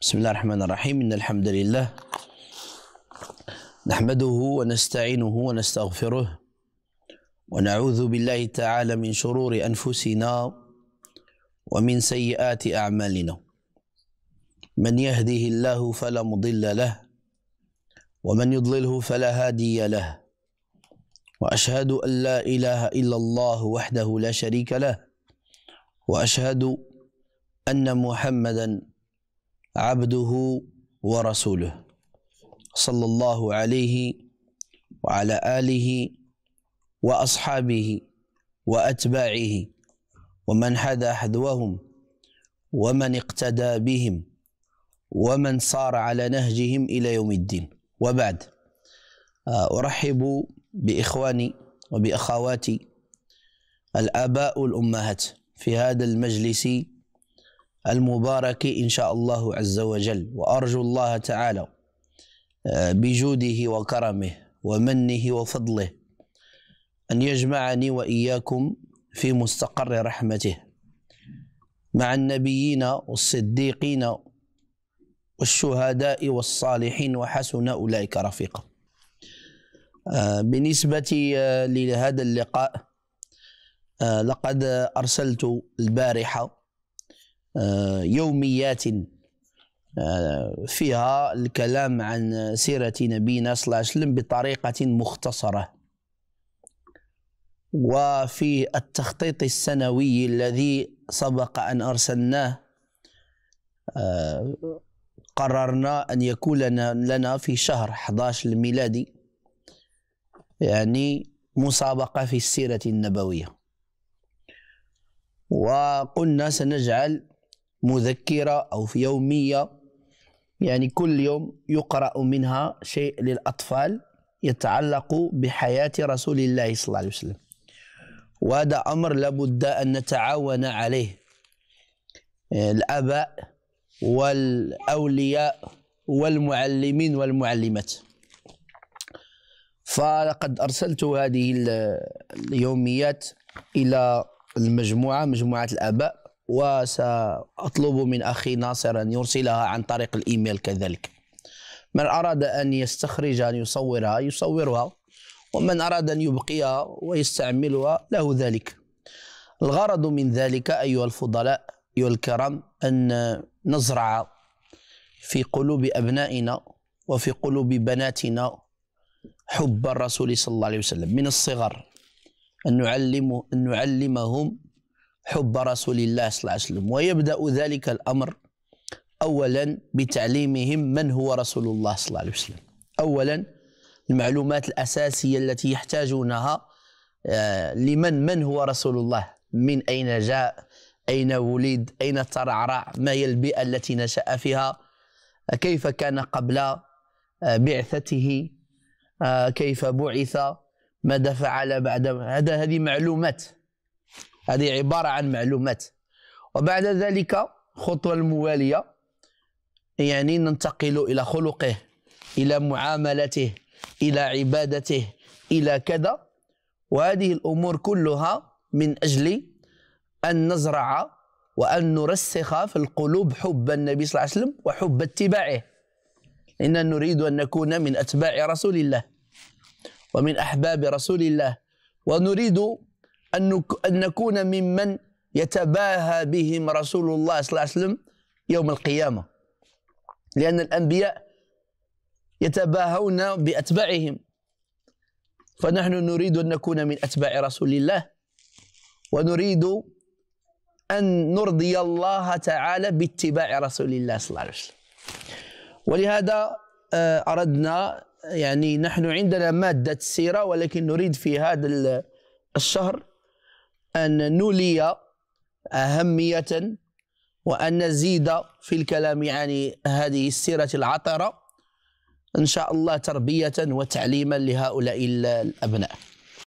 بسم الله الرحمن الرحيم إن الحمد لله نحمده ونستعينه ونستغفره ونعوذ بالله تعالى من شرور أنفسنا ومن سيئات أعمالنا من يهده الله فلا مضل له ومن يضلله فلا هادي له وأشهد أن لا إله إلا الله وحده لا شريك له وأشهد أن محمدًا عبده ورسوله صلى الله عليه وعلى آله وأصحابه وأتباعه ومن حدا حذوهم ومن اقتدى بهم ومن صار على نهجهم إلى يوم الدين وبعد آه، أرحب بإخواني وبأخواتي الآباء والأمهات في هذا المجلس المبارك إن شاء الله عز وجل وأرجو الله تعالى آه، بجوده وكرمه ومنه وفضله أن يجمعني وإياكم في مستقر رحمته مع النبيين والصديقين والشهداء والصالحين وحسن أولئك رفيقا آه، بالنسبة آه، لهذا اللقاء لقد أرسلت البارحة آه، يوميات آه، فيها الكلام عن سيرة نبينا صلى الله عليه وسلم بطريقة مختصرة وفي التخطيط السنوي الذي سبق أن أرسلناه آه، قررنا أن يكون لنا في شهر 11 الميلادي يعني مسابقة في السيرة النبوية وقلنا سنجعل مذكرة أو في يومية يعني كل يوم يقرأ منها شيء للأطفال يتعلق بحياة رسول الله صلى الله عليه وسلم وهذا أمر لابد أن نتعاون عليه آه، الآباء والأولياء والمعلمين والمعلمات فلقد أرسلت هذه اليوميات إلى المجموعة مجموعة الآباء وسأطلب من أخي ناصر أن يرسلها عن طريق الإيميل كذلك من أراد أن يستخرج أن يصورها يصورها ومن أراد أن يبقيها ويستعملها له ذلك الغرض من ذلك أيها الفضلاء أيها الكرام أن نزرع في قلوب أبنائنا وفي قلوب بناتنا حب الرسول صلى الله عليه وسلم من الصغر أن نعلم أن نعلمهم حب رسول الله صلى الله عليه وسلم ويبدأ ذلك الأمر أولا بتعليمهم من هو رسول الله صلى الله عليه وسلم أولا المعلومات الأساسية التي يحتاجونها آه، لمن من هو رسول الله من أين جاء أين ولد أين ترعرع ما هي البيئة التي نشأ فيها آه، كيف كان قبل آه، بعثته كيف بعث ماذا فعل بعد هذا هذه معلومات هذه عبارة عن معلومات وبعد ذلك الخطوة الموالية يعني ننتقل إلى خلقه إلى معاملته إلى عبادته إلى كذا وهذه الأمور كلها من أجل أن نزرع وأن نرسخ في القلوب حب النبي صلى الله عليه وسلم وحب اتباعه إن نريد أن نكون من أتباع رسول الله ومن أحباب رسول الله ونريد أن نكون ممن يتباهى بهم رسول الله صلى الله عليه وسلم يوم القيامة لأن الأنبياء يتباهون بأتباعهم فنحن نريد أن نكون من أتباع رسول الله ونريد أن نرضي الله تعالى باتباع رسول الله صلى الله عليه وسلم ولهذا آه، أردنا يعني نحن عندنا مادة السيرة ولكن نريد في هذا الشهر أن نولي أهمية وأن نزيد في الكلام عن هذه السيرة العطرة إن شاء الله تربية وتعليما لهؤلاء الأبناء